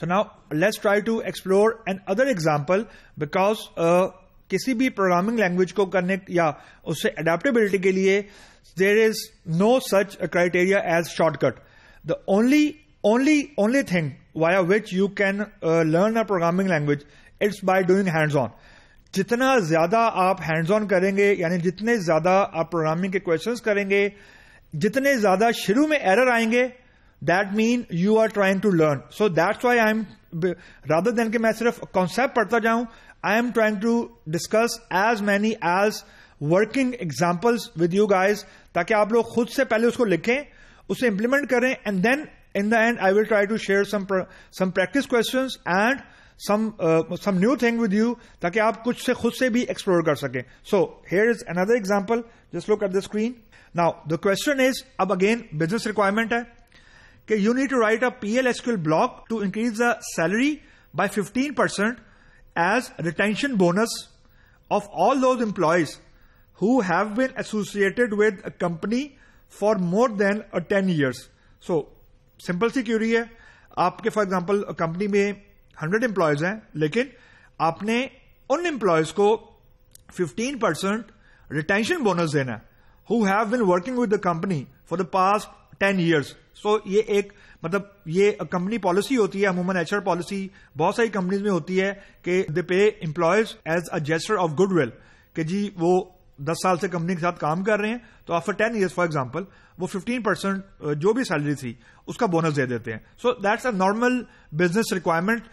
So now let's try to explore another example because किसी भी programming language को करने या उससे अडेप्टेबिलिटी के लिए there is no such criteria as shortcut the only only only thing via which you can learn a programming language it's by doing hands on जितना ज्यादा आप हैंड्स ऑन करेंगे यानी जितने ज्यादा आप प्रोग्रामिंग के क्वेश्चन करेंगे जितने ज्यादा शुरू में एरर आएंगे that mean you are trying to learn so that's why i'm rather than कि मैं सिर्फ कॉन्सेप्ट पढ़ता जाऊं I am trying to discuss as many as working examples with you guys ताकि आप लोग खुद से पहले उसको लिखें उसे इंप्लीमेंट करें and then in the end I will try to share some practice question and some some new thing with you ताकि आप कुछ से खुद से भी एक्सप्लोर कर सकें so here is another example just look at the screen now the question is अब अगेन बिजनेस रिक्वायरमेंट है you need to write a SQL block to increase the salary by 15% as retention bonus of all those employees who have been associated with a company for more than uh, 10 years. So, simple सी query है आपके for example company में hundred employees हैं लेकिन आपने उन employees को fifteen percent retention bonus देना who have been working with the company for the past ten years so ये एक मतलब ये कंपनी पॉलिसी होती है अमूमन एचआर पॉलिसी बहुत सारी कंपनीज में होती है कि they pay employees as a gesture of goodwill कि जी वो दस साल से कंपनी के साथ काम कर रहे हैं तो after ten years for example वो फिफ्टीन परसेंट जो भी सैलरी थी उसका बोनस दे देते हैं so that's a normal business requirement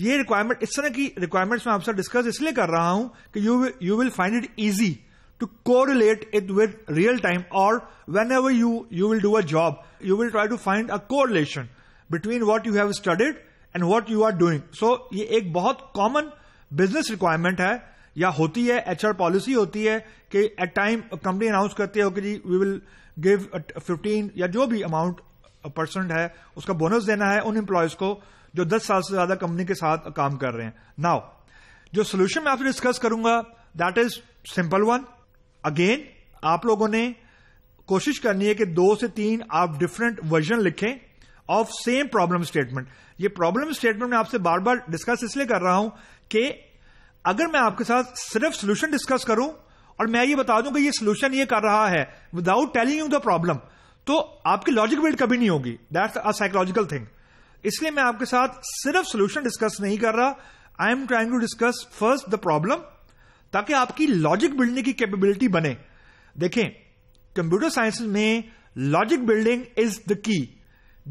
ये रिक्वायरमेंट इस तरह की रिक्वायरमेंट्स मैं आपसे डिस्कस इसलिए कर रहा हूं कि you you will find it easy to correlate it with real time or whenever you, you will do a job, you will try to find a correlation between what you have studied and what you are doing so ये एक बहुत common business requirement है या होती है H policy होती है कि एट टाइम कंपनी अनाउंस करती है कि जी वी विल गिव फिफ्टीन या जो भी अमाउंट परसेंट है उसका बोनस देना है उन एम्प्लॉयज को जो दस साल से ज्यादा कंपनी के साथ काम कर रहे हैं नाउ जो सोल्यूशन मैं आपसे डिस्कस करूंगा that is simple one again आप लोगों ने कोशिश करनी है कि दो से तीन आप डिफरेंट वर्जन लिखें ऑफ सेम प्रॉब्लम स्टेटमेंट ये प्रॉब्लम स्टेटमेंट मैं आपसे बार बार डिस्कस इसलिए कर रहा हूं कि अगर मैं आपके साथ सिर्फ सोल्यूशन डिस्कस करूं और मैं ये बता दूं कि ये सोल्यूशन ये कर रहा है without telling you the problem तो आपकी लॉजिक बिल्ड कभी नहीं होगी दैट्स अ साइकोलॉजिकल थिंग इसलिए मैं आपके साथ सिर्फ सोल्यूशन डिस्कस नहीं कर रहा I am trying to discuss first the problem ताकि आपकी लॉजिक बिल्डिंग की कैपेबिलिटी बने देखें कंप्यूटर साइंस में logic building is the key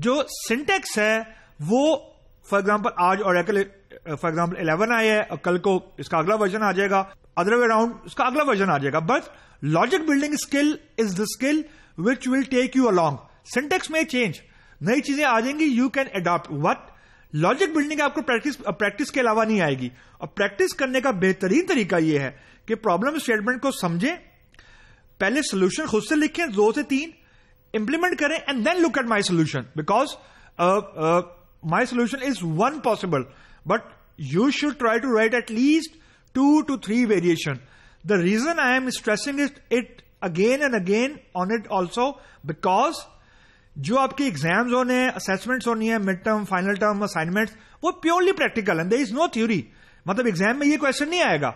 जो सिंटेक्स है वो फॉर एग्जाम्पल आज और फॉर एग्जाम्पल इलेवन आया है और कल को इसका अगला वर्जन आ जाएगा अदर वे अराउंड इसका अगला वर्जन आ जाएगा but logic building skill is the skill which will take you along syntax में चेंज नई चीजें आ जाएंगी you can adopt what logic building आपको प्रैक्टिस प्रैक्टिस के अलावा नहीं आएगी और प्रैक्टिस करने का बेहतरीन तरीका यह है कि प्रॉब्लम स्टेटमेंट को समझें पहले सोल्यूशन खुद से लिखें दो से तीन इंप्लीमेंट करें and then look at my solution because my solution is one possible but you should try to write at least two two three variation the reason I am stressing it it again and again on it also because जो आपकी exams होने हैं assessments होनी है mid term final term assignments वो purely practical है there is no theory मतलब exam में ये क्वेश्चन नहीं आएगा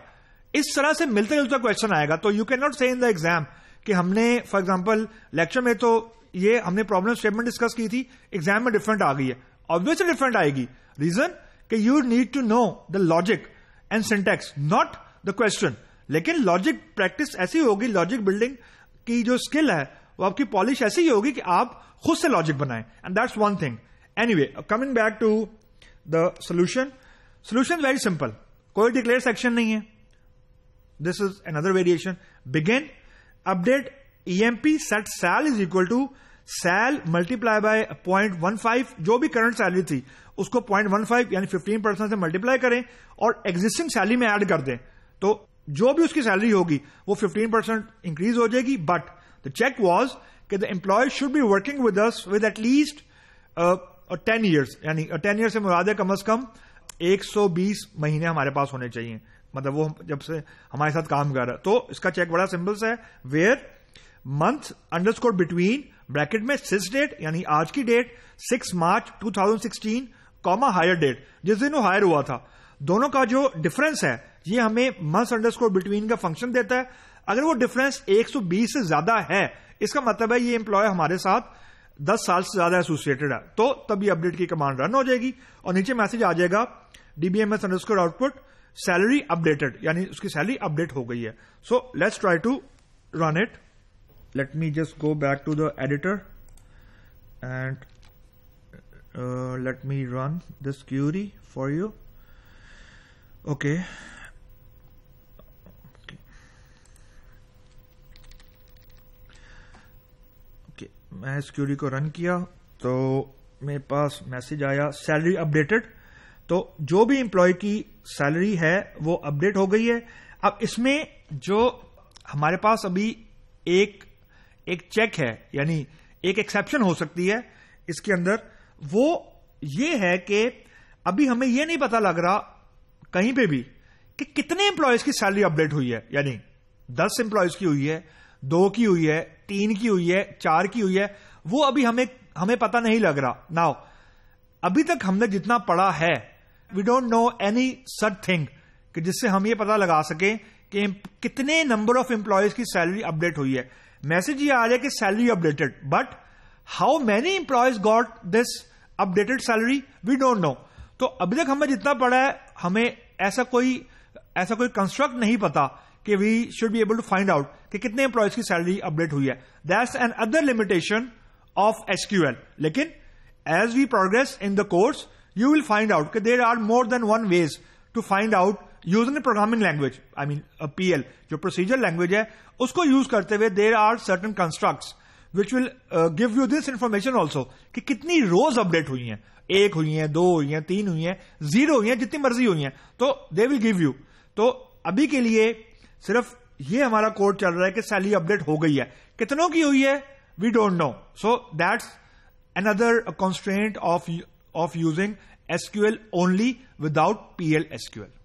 इस तरह से मिलते जुलते क्वेश्चन आएगा तो यू कैन नॉट से इन द एग्जाम कि हमने फॉर एग्जाम्पल लेक्चर में तो ये हमने प्रॉब्लम स्टेटमेंट डिस्कस की थी एग्जाम में डिफरेंट आ गई है ऑब्वियसली डिफरेंट आएगी रीजन कि you need to know the logic and syntax not the question लेकिन लॉजिक प्रैक्टिस ऐसी होगी लॉजिक बिल्डिंग की जो स्किल है वो आपकी पॉलिश ऐसी ही होगी कि आप खुद से लॉजिक बनाए and that's one thing anyway coming back to the solution solution very simple कोई डिक्लेयर सेक्शन नहीं है this is another variation begin update EMP set sal is equal to sal multiply by point one five जो भी current salary थी उसको point one five यानी fifteen percent से multiply करें और एग्जिस्टिंग सैलरी में एड कर दें तो जो भी उसकी सैलरी होगी वो फिफ्टीन परसेंट इंक्रीज हो जाएगी बट द चेक वॉज कि the employee should be working with us with at least ten years यानी टेन ईयर से मुरादे कम अज कम 120 महीने हमारे पास होने चाहिए मतलब वो जब से हमारे साथ काम कर रहा है तो इसका चेक बड़ा सिंपल सा है where month underscore between bracket में सिक्स डेट यानी आज की date six March two thousand sixteen comma hire date जिस दिन वो हायर हुआ था दोनों का जो डिफरेंस है ये हमें मंथ स्कोर बिटवीन का फंक्शन देता है अगर वो डिफरेंस 120 से ज्यादा है इसका मतलब है ये इंप्लॉय हमारे साथ दस साल से ज्यादा एसोसिएटेड है तो तभी अपडेट की कमांड रन हो जाएगी और नीचे मैसेज आ जाएगा DBMS underscore output salary updated यानी उसकी सैलरी अपडेट हो गई है so let's try to run it let me just go back to the editor and let me run this query for you okay मैं इस query को run किया तो मेरे पास मैसेज आया सैलरी अपडेटेड तो जो भी एम्प्लॉय की सैलरी है वो अपडेट हो गई है अब इसमें जो हमारे पास अभी एक एक चेक है यानी एक एक्सेप्शन हो सकती है इसके अंदर वो ये है कि अभी हमें ये नहीं पता लग रहा कहीं पे भी कि कितने एम्प्लॉयज की सैलरी अपडेट हुई है यानी दस एम्प्लॉयज की हुई है दो की हुई है तीन की हुई है चार की हुई है वो अभी हमें हमें पता नहीं लग रहा नाउ अभी तक हमने जितना पढ़ा है we don't know any such thing कि जिससे हम ये पता लगा सके कि कितने नंबर ऑफ एम्प्लॉयज की सैलरी अपडेट हुई है मैसेज ये आ रहा है कि salary updated but how many employees got this updated salary we don't know तो अभी तक हमें जितना पढ़ा है हमें ऐसा कोई ऐसा कोई कंस्ट्रक्ट नहीं पता कि we should be able to find out कि कितने एम्प्लॉयज की सैलरी अपडेट हुई है that's another limitation of SQL लेकिन as we progress in the course you will find out कि there are more than one ways to find out using the programming language I mean PL जो procedure language है उसको use करते हुए there are certain construct which will give you this information also कि कितनी रोज update हुई हैं एक हुई हैं दो हुई हैं तीन हुई हैं जीरो हुई हैं जितनी मर्जी हुई हैं तो दे विल गिव यू तो अभी के लिए सिर्फ ये हमारा कोर्ट चल रहा है कि सैलरी अपडेट हो गई है कितनों की हुई है we don't know so that's another constant of of using SQL only without PL SQL